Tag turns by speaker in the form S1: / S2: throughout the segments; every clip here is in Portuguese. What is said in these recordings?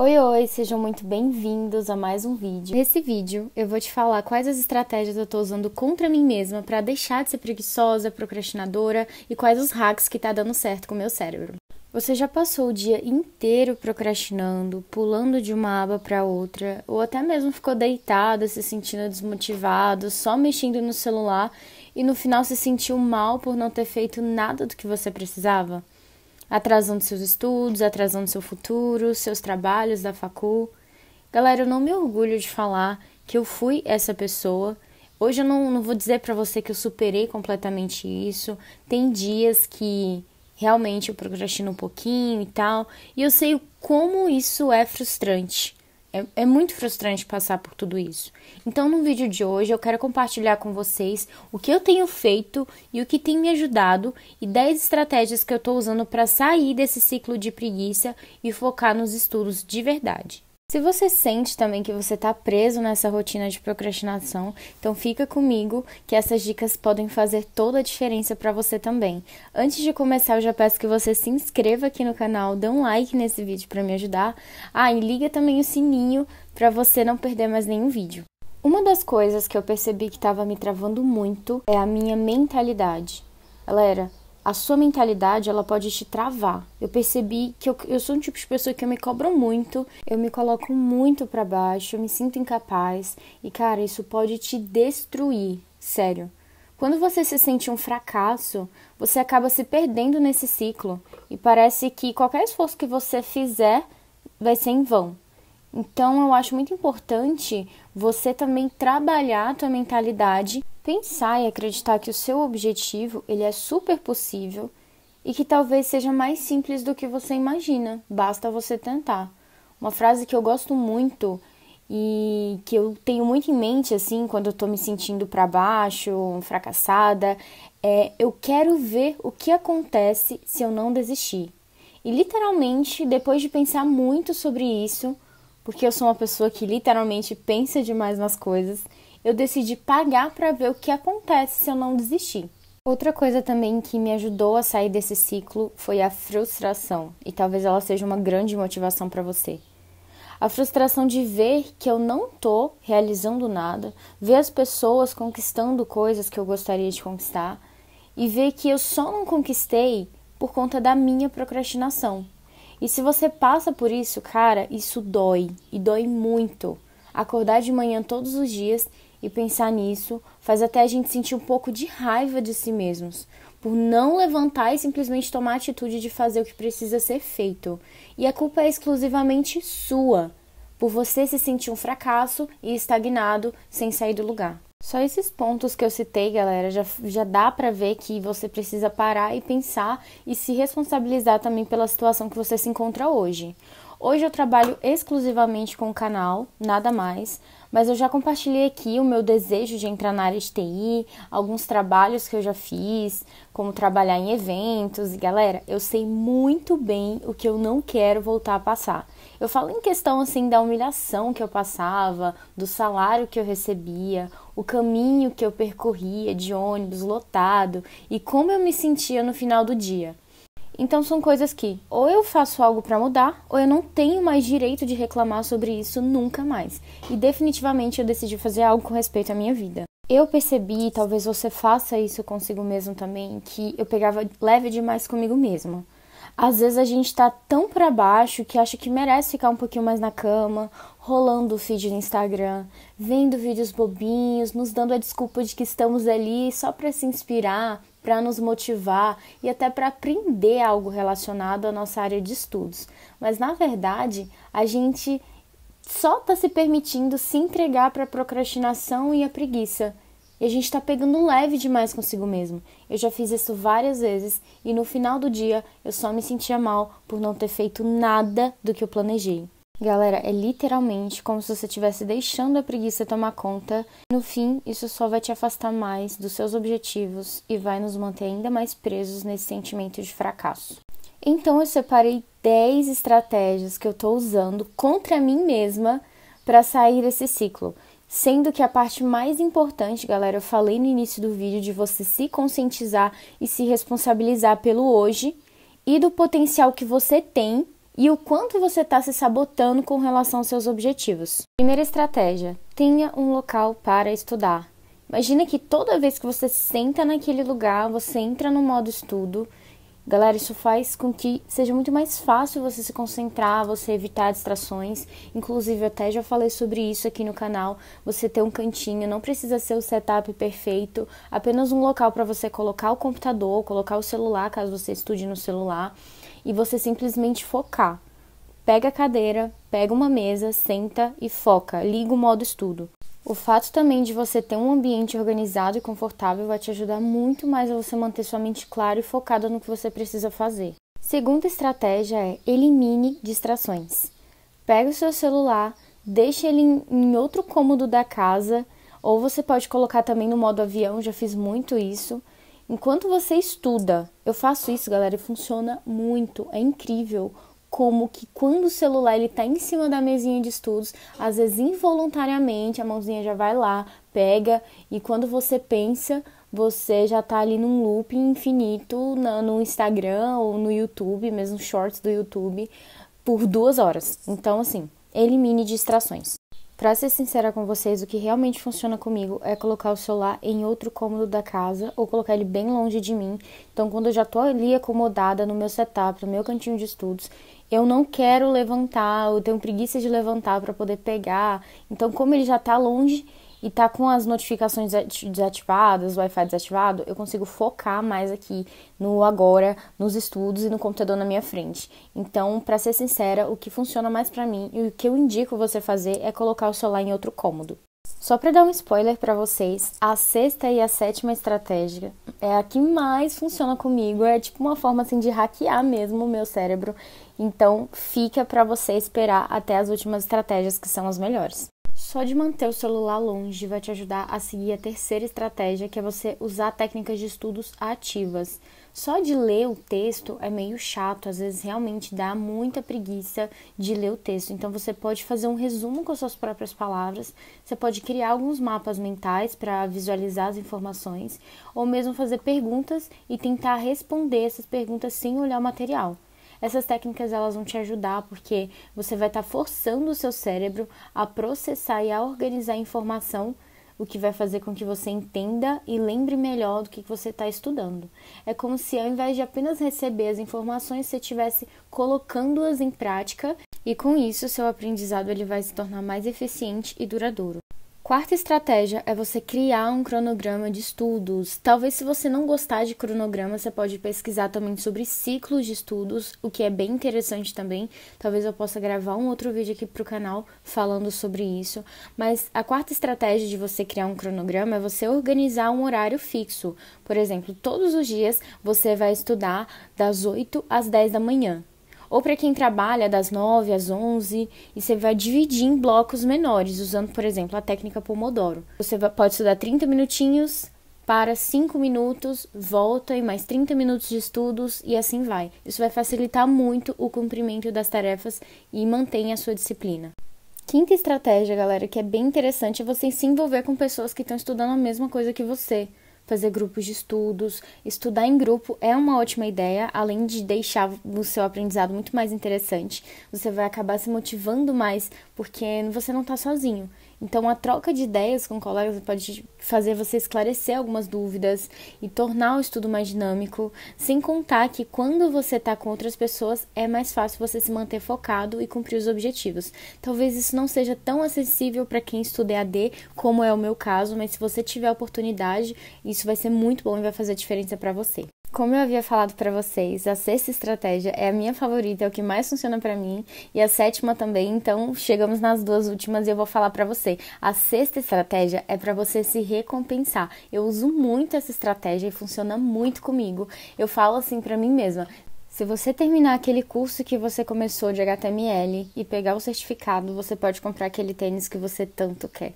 S1: Oi, oi, sejam muito bem-vindos a mais um vídeo. Nesse vídeo eu vou te falar quais as estratégias eu tô usando contra mim mesma para deixar de ser preguiçosa, procrastinadora e quais os hacks que tá dando certo com o meu cérebro. Você já passou o dia inteiro procrastinando, pulando de uma aba para outra, ou até mesmo ficou deitada, se sentindo desmotivado, só mexendo no celular e no final se sentiu mal por não ter feito nada do que você precisava? atrasando seus estudos, atrasando seu futuro, seus trabalhos da facul. Galera, eu não me orgulho de falar que eu fui essa pessoa. Hoje eu não, não vou dizer para você que eu superei completamente isso. Tem dias que realmente eu procrastino um pouquinho e tal. E eu sei como isso é frustrante. É, é, muito frustrante passar por tudo isso. Então, no vídeo de hoje, eu quero compartilhar com vocês o que eu tenho feito e o que tem me ajudado e 10 estratégias que eu estou usando para sair desse ciclo de preguiça e focar nos estudos de verdade. Se você sente também que você está preso nessa rotina de procrastinação, então fica comigo que essas dicas podem fazer toda a diferença para você também. Antes de começar, eu já peço que você se inscreva aqui no canal, dê um like nesse vídeo para me ajudar. Ah, e liga também o sininho para você não perder mais nenhum vídeo. Uma das coisas que eu percebi que estava me travando muito é a minha mentalidade. Galera, a sua mentalidade ela pode te travar. Eu percebi que eu, eu sou um tipo de pessoa que eu me cobro muito, eu me coloco muito para baixo, eu me sinto incapaz e cara, isso pode te destruir, sério. Quando você se sente um fracasso, você acaba se perdendo nesse ciclo e parece que qualquer esforço que você fizer vai ser em vão. Então eu acho muito importante você também trabalhar a tua mentalidade, pensar e acreditar que o seu objetivo, ele é super possível e que talvez seja mais simples do que você imagina, basta você tentar. Uma frase que eu gosto muito e que eu tenho muito em mente assim quando eu tô me sentindo para baixo, fracassada, é eu quero ver o que acontece se eu não desistir. E literalmente, depois de pensar muito sobre isso, porque eu sou uma pessoa que literalmente pensa demais nas coisas, eu decidi pagar para ver o que acontece se eu não desistir. Outra coisa também que me ajudou a sair desse ciclo foi a frustração, e talvez ela seja uma grande motivação para você. A frustração de ver que eu não tô realizando nada, ver as pessoas conquistando coisas que eu gostaria de conquistar e ver que eu só não conquistei por conta da minha procrastinação. E se você passa por isso, cara, isso dói e dói muito. Acordar de manhã todos os dias e pensar nisso faz até a gente sentir um pouco de raiva de si mesmos por não levantar e simplesmente tomar a atitude de fazer o que precisa ser feito. E a culpa é exclusivamente sua, por você se sentir um fracasso e estagnado sem sair do lugar. Só esses pontos que eu citei, galera, já, já dá para ver que você precisa parar e pensar e se responsabilizar também pela situação que você se encontra hoje. Hoje eu trabalho exclusivamente com o canal, nada mais, mas eu já compartilhei aqui o meu desejo de entrar na área de TI, alguns trabalhos que eu já fiz, como trabalhar em eventos, e galera, eu sei muito bem o que eu não quero voltar a passar. Eu falo em questão assim da humilhação que eu passava, do salário que eu recebia, o caminho que eu percorria de ônibus lotado e como eu me sentia no final do dia. Então são coisas que ou eu faço algo para mudar, ou eu não tenho mais direito de reclamar sobre isso nunca mais. E definitivamente eu decidi fazer algo com respeito à minha vida. Eu percebi, talvez você faça isso consigo mesmo também, que eu pegava leve demais comigo mesma. Às vezes a gente tá tão para baixo que acha que merece ficar um pouquinho mais na cama, rolando o feed no Instagram, vendo vídeos bobinhos, nos dando a desculpa de que estamos ali só para se inspirar, para nos motivar e até para aprender algo relacionado à nossa área de estudos. Mas na verdade, a gente só está se permitindo se entregar para a procrastinação e a preguiça. E a gente está pegando leve demais consigo mesmo. Eu já fiz isso várias vezes e no final do dia eu só me sentia mal por não ter feito nada do que eu planejei. Galera, é literalmente como se você estivesse deixando a preguiça tomar conta. No fim, isso só vai te afastar mais dos seus objetivos e vai nos manter ainda mais presos nesse sentimento de fracasso. Então, eu separei 10 estratégias que eu estou usando contra mim mesma para sair desse ciclo. Sendo que a parte mais importante, galera, eu falei no início do vídeo de você se conscientizar e se responsabilizar pelo hoje e do potencial que você tem e o quanto você está se sabotando com relação aos seus objetivos. Primeira estratégia: tenha um local para estudar. Imagina que toda vez que você senta naquele lugar, você entra no modo estudo. Galera, isso faz com que seja muito mais fácil você se concentrar, você evitar distrações. Inclusive, até já falei sobre isso aqui no canal. Você ter um cantinho, não precisa ser o setup perfeito, apenas um local para você colocar o computador, colocar o celular, caso você estude no celular e você simplesmente focar. Pega a cadeira, pega uma mesa, senta e foca, liga o modo estudo. O fato também de você ter um ambiente organizado e confortável vai te ajudar muito mais a você manter sua mente clara e focada no que você precisa fazer. Segunda estratégia é elimine distrações. Pega o seu celular, deixa ele em outro cômodo da casa, ou você pode colocar também no modo avião, já fiz muito isso. Enquanto você estuda, eu faço isso, galera, e funciona muito, é incrível como que quando o celular ele tá em cima da mesinha de estudos, às vezes involuntariamente a mãozinha já vai lá, pega e quando você pensa, você já tá ali num loop infinito no Instagram ou no YouTube, mesmo shorts do YouTube, por duas horas. Então, assim, elimine distrações. Para ser sincera com vocês, o que realmente funciona comigo é colocar o celular em outro cômodo da casa ou colocar ele bem longe de mim. Então, quando eu já tô ali acomodada no meu setup, no meu cantinho de estudos, eu não quero levantar, eu tenho preguiça de levantar para poder pegar. Então, como ele já tá longe, e tá com as notificações desativadas, o Wi-Fi desativado, eu consigo focar mais aqui no agora, nos estudos e no computador na minha frente. Então, para ser sincera, o que funciona mais para mim e o que eu indico você fazer é colocar o celular em outro cômodo. Só para dar um spoiler para vocês, a sexta e a sétima estratégia é a que mais funciona comigo, é tipo uma forma assim de hackear mesmo o meu cérebro. Então, fica para você esperar até as últimas estratégias que são as melhores. Só de manter o celular longe vai te ajudar a seguir a terceira estratégia, que é você usar técnicas de estudos ativas. Só de ler o texto é meio chato, às vezes realmente dá muita preguiça de ler o texto. Então você pode fazer um resumo com as suas próprias palavras, você pode criar alguns mapas mentais para visualizar as informações, ou mesmo fazer perguntas e tentar responder essas perguntas sem olhar o material. Essas técnicas elas vão te ajudar porque você vai estar tá forçando o seu cérebro a processar e a organizar a informação, o que vai fazer com que você entenda e lembre melhor do que você está estudando. É como se ao invés de apenas receber as informações, você estivesse colocando-as em prática e com isso seu aprendizado ele vai se tornar mais eficiente e duradouro. Quarta estratégia é você criar um cronograma de estudos. Talvez se você não gostar de cronograma, você pode pesquisar também sobre ciclos de estudos, o que é bem interessante também. Talvez eu possa gravar um outro vídeo aqui para o canal falando sobre isso. Mas a quarta estratégia de você criar um cronograma é você organizar um horário fixo. Por exemplo, todos os dias você vai estudar das 8 às 10 da manhã. Ou para quem trabalha das 9 às 11 e você vai dividir em blocos menores, usando, por exemplo, a técnica Pomodoro. Você pode estudar 30 minutinhos, para 5 minutos, volta e mais 30 minutos de estudos e assim vai. Isso vai facilitar muito o cumprimento das tarefas e mantém a sua disciplina. Quinta estratégia, galera, que é bem interessante, é você se envolver com pessoas que estão estudando a mesma coisa que você fazer grupos de estudos. Estudar em grupo é uma ótima ideia, além de deixar o seu aprendizado muito mais interessante. Você vai acabar se motivando mais, porque você não está sozinho. Então, a troca de ideias com colegas pode fazer você esclarecer algumas dúvidas e tornar o estudo mais dinâmico, sem contar que quando você está com outras pessoas é mais fácil você se manter focado e cumprir os objetivos. Talvez isso não seja tão acessível para quem estuda EAD, como é o meu caso, mas se você tiver a oportunidade, isso vai ser muito bom e vai fazer a diferença para você. Como eu havia falado para vocês, a sexta estratégia é a minha favorita, é o que mais funciona para mim, e a sétima também, então chegamos nas duas últimas e eu vou falar para você. A sexta estratégia é para você se recompensar. Eu uso muito essa estratégia e funciona muito comigo. Eu falo assim para mim mesma: se você terminar aquele curso que você começou de HTML e pegar o certificado, você pode comprar aquele tênis que você tanto quer.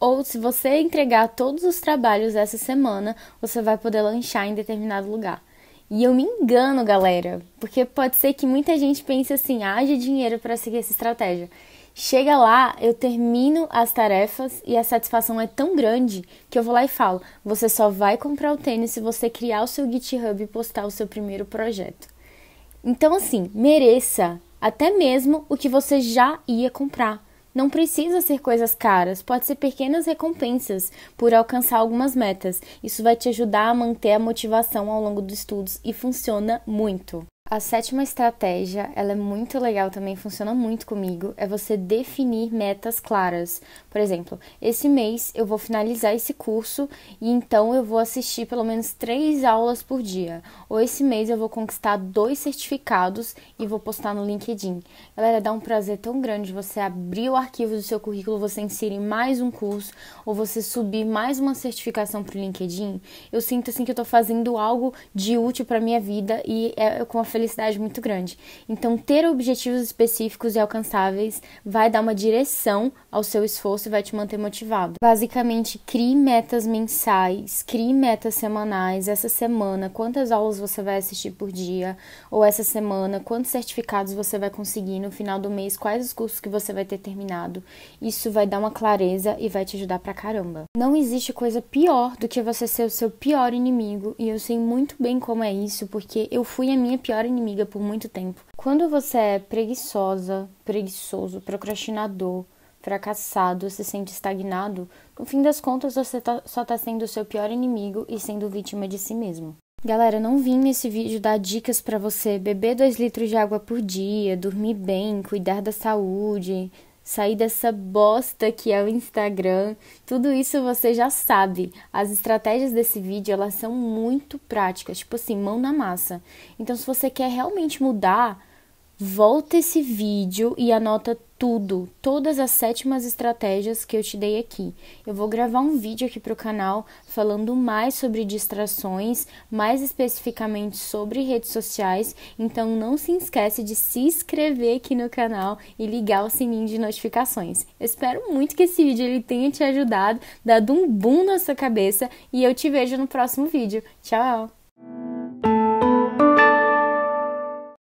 S1: Ou se você entregar todos os trabalhos essa semana, você vai poder lanchar em determinado lugar. E eu me engano, galera, porque pode ser que muita gente pense assim: haja dinheiro para seguir essa estratégia. Chega lá, eu termino as tarefas e a satisfação é tão grande que eu vou lá e falo: você só vai comprar o tênis se você criar o seu GitHub e postar o seu primeiro projeto. Então, assim, mereça até mesmo o que você já ia comprar. Não precisa ser coisas caras, pode ser pequenas recompensas por alcançar algumas metas. Isso vai te ajudar a manter a motivação ao longo dos estudos e funciona muito. A sétima estratégia, ela é muito legal também, funciona muito comigo, é você definir metas claras. Por exemplo, esse mês eu vou finalizar esse curso e então eu vou assistir pelo menos três aulas por dia. Ou esse mês eu vou conquistar dois certificados e vou postar no LinkedIn. Galera, dá um prazer tão grande você abrir o arquivo do seu currículo, você inserir mais um curso ou você subir mais uma certificação para o LinkedIn. Eu sinto assim que eu estou fazendo algo de útil para minha vida e é, é com a felicidade muito grande. Então, ter objetivos específicos e alcançáveis vai dar uma direção ao seu esforço e vai te manter motivado. Basicamente, crie metas mensais, crie metas semanais. Essa semana, quantas aulas você vai assistir por dia? Ou essa semana, quantos certificados você vai conseguir no final do mês? Quais os cursos que você vai ter terminado? Isso vai dar uma clareza e vai te ajudar pra caramba. Não existe coisa pior do que você ser o seu pior inimigo, e eu sei muito bem como é isso, porque eu fui a minha pior inimiga por muito tempo. Quando você é preguiçosa, preguiçoso, procrastinador, fracassado, se sente estagnado, no fim das contas você tá, só está sendo o seu pior inimigo e sendo vítima de si mesmo. Galera, não vim nesse vídeo dar dicas para você beber 2 litros de água por dia, dormir bem, cuidar da saúde, sair dessa bosta que é o Instagram. Tudo isso você já sabe. As estratégias desse vídeo, elas são muito práticas, tipo assim, mão na massa. Então, se você quer realmente mudar, volta esse vídeo e anota tudo, todas as sétimas estratégias que eu te dei aqui. Eu vou gravar um vídeo aqui para o canal falando mais sobre distrações, mais especificamente sobre redes sociais, então não se esquece de se inscrever aqui no canal e ligar o sininho de notificações. Eu espero muito que esse vídeo ele tenha te ajudado, dado um boom na sua cabeça e eu te vejo no próximo vídeo. Tchau!